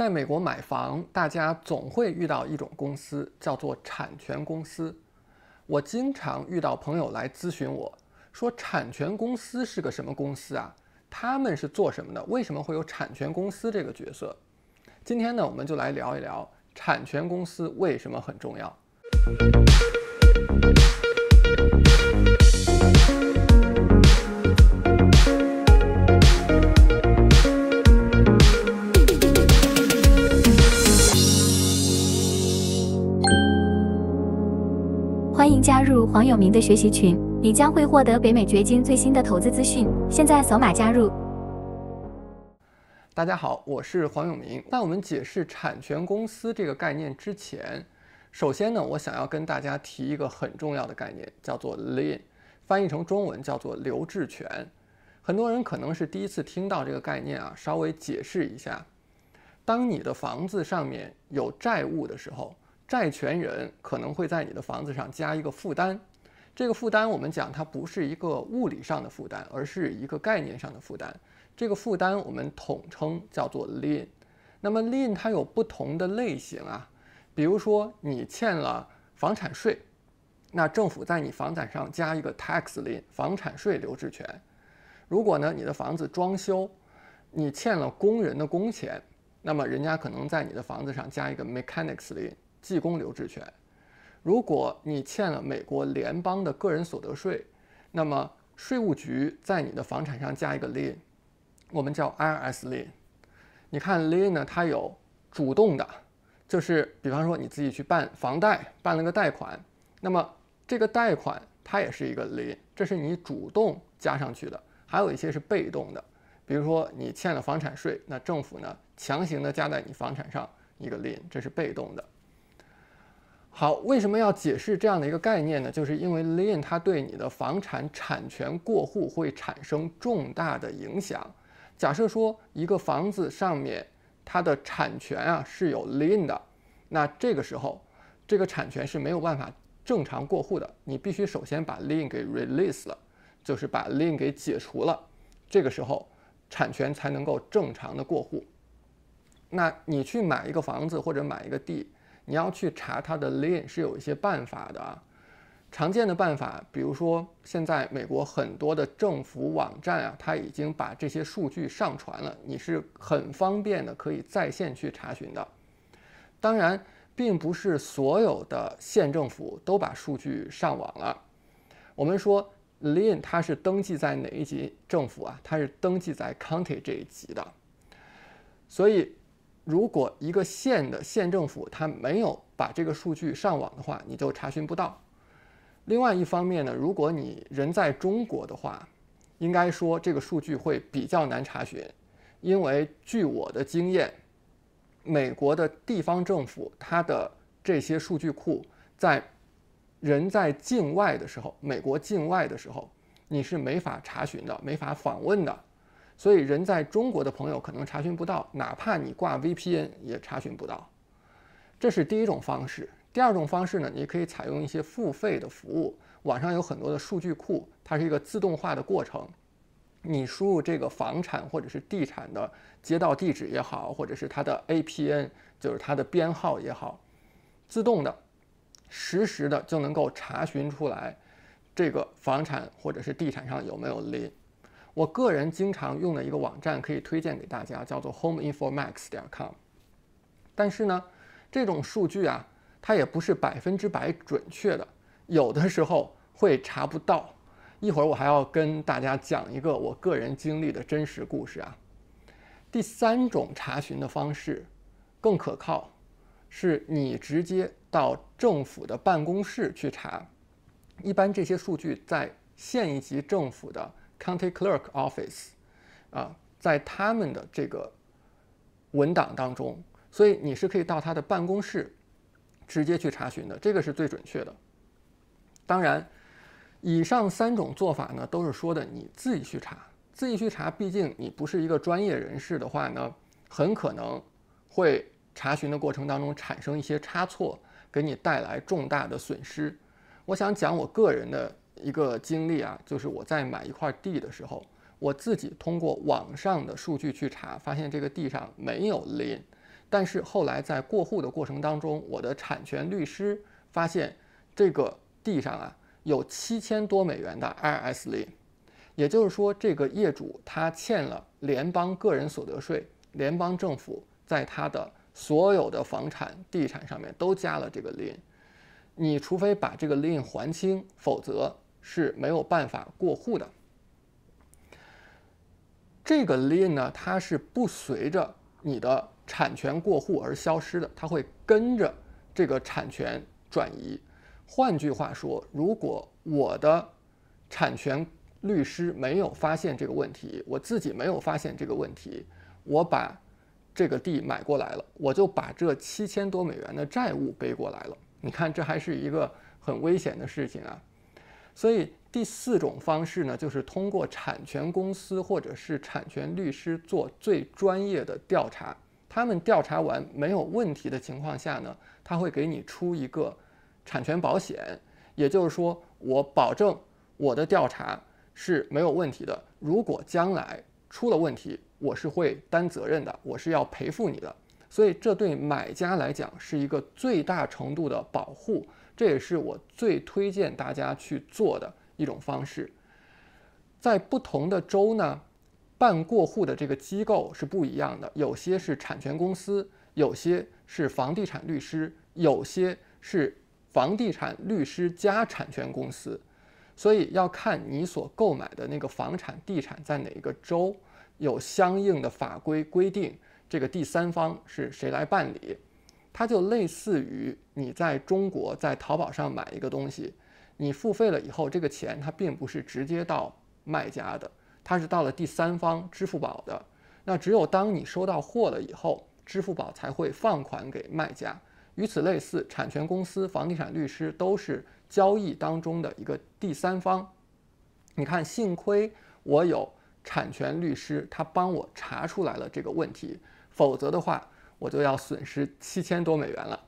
在美国买房，大家总会遇到一种公司，叫做产权公司。我经常遇到朋友来咨询我，说产权公司是个什么公司啊？他们是做什么的？为什么会有产权公司这个角色？今天呢，我们就来聊一聊产权公司为什么很重要。加入黄永明的学习群，你将会获得北美掘金最新的投资资讯。现在扫码加入。大家好，我是黄永明。在我们解释产权公司这个概念之前，首先呢，我想要跟大家提一个很重要的概念，叫做 lien，翻译成中文叫做留置权。很多人可能是第一次听到这个概念啊，稍微解释一下。当你的房子上面有债务的时候。债权人可能会在你的房子上加一个负担，这个负担我们讲它不是一个物理上的负担，而是一个概念上的负担。这个负担我们统称叫做 l i a n 那么 l i a n 它有不同的类型啊，比如说你欠了房产税，那政府在你房产上加一个 tax l i a n 房产税留置权）。如果呢你的房子装修，你欠了工人的工钱，那么人家可能在你的房子上加一个 mechanics l i a n 计工留置权。如果你欠了美国联邦的个人所得税，那么税务局在你的房产上加一个 lien，我们叫 IRS lien。你看 lien 呢，它有主动的，就是比方说你自己去办房贷，办了个贷款，那么这个贷款它也是一个 lien，这是你主动加上去的。还有一些是被动的，比如说你欠了房产税，那政府呢强行的加在你房产上一个 lien，这是被动的。好，为什么要解释这样的一个概念呢？就是因为 lien 它对你的房产产权过户会产生重大的影响。假设说一个房子上面它的产权啊是有 lien 的，那这个时候这个产权是没有办法正常过户的。你必须首先把 lien 给 release 了，就是把 lien 给解除了，这个时候产权才能够正常的过户。那你去买一个房子或者买一个地。你要去查它的 lien 是有一些办法的，常见的办法，比如说现在美国很多的政府网站啊，它已经把这些数据上传了，你是很方便的可以在线去查询的。当然，并不是所有的县政府都把数据上网了。我们说 lien 它是登记在哪一级政府啊？它是登记在 county 这一级的，所以。如果一个县的县政府他没有把这个数据上网的话，你就查询不到。另外一方面呢，如果你人在中国的话，应该说这个数据会比较难查询，因为据我的经验，美国的地方政府它的这些数据库在人在境外的时候，美国境外的时候，你是没法查询的，没法访问的。所以，人在中国的朋友可能查询不到，哪怕你挂 VPN 也查询不到。这是第一种方式。第二种方式呢，你可以采用一些付费的服务，网上有很多的数据库，它是一个自动化的过程。你输入这个房产或者是地产的街道地址也好，或者是它的 APN，就是它的编号也好，自动的、实时的就能够查询出来这个房产或者是地产上有没有林。我个人经常用的一个网站可以推荐给大家，叫做 homeinfo r max 点 com。但是呢，这种数据啊，它也不是百分之百准确的，有的时候会查不到。一会儿我还要跟大家讲一个我个人经历的真实故事啊。第三种查询的方式更可靠，是你直接到政府的办公室去查。一般这些数据在县一级政府的。County Clerk Office，啊，在他们的这个文档当中，所以你是可以到他的办公室直接去查询的，这个是最准确的。当然，以上三种做法呢，都是说的你自己去查，自己去查。毕竟你不是一个专业人士的话呢，很可能会查询的过程当中产生一些差错，给你带来重大的损失。我想讲我个人的。一个经历啊，就是我在买一块地的时候，我自己通过网上的数据去查，发现这个地上没有 l i n 但是后来在过户的过程当中，我的产权律师发现这个地上啊有七千多美元的 IRS l i n 也就是说这个业主他欠了联邦个人所得税，联邦政府在他的所有的房产地产上面都加了这个 l i n 你除非把这个 lien 还清，否则。是没有办法过户的。这个 lien 呢，它是不随着你的产权过户而消失的，它会跟着这个产权转移。换句话说，如果我的产权律师没有发现这个问题，我自己没有发现这个问题，我把这个地买过来了，我就把这七千多美元的债务背过来了。你看，这还是一个很危险的事情啊！所以第四种方式呢，就是通过产权公司或者是产权律师做最专业的调查。他们调查完没有问题的情况下呢，他会给你出一个产权保险，也就是说我保证我的调查是没有问题的。如果将来出了问题，我是会担责任的，我是要赔付你的。所以这对买家来讲是一个最大程度的保护。这也是我最推荐大家去做的一种方式。在不同的州呢，办过户的这个机构是不一样的，有些是产权公司，有些是房地产律师，有些是房地产律师加产权公司。所以要看你所购买的那个房产地产在哪个州，有相应的法规规定，这个第三方是谁来办理。它就类似于你在中国在淘宝上买一个东西，你付费了以后，这个钱它并不是直接到卖家的，它是到了第三方支付宝的。那只有当你收到货了以后，支付宝才会放款给卖家。与此类似，产权公司、房地产律师都是交易当中的一个第三方。你看，幸亏我有产权律师，他帮我查出来了这个问题，否则的话。我就要损失七千多美元了。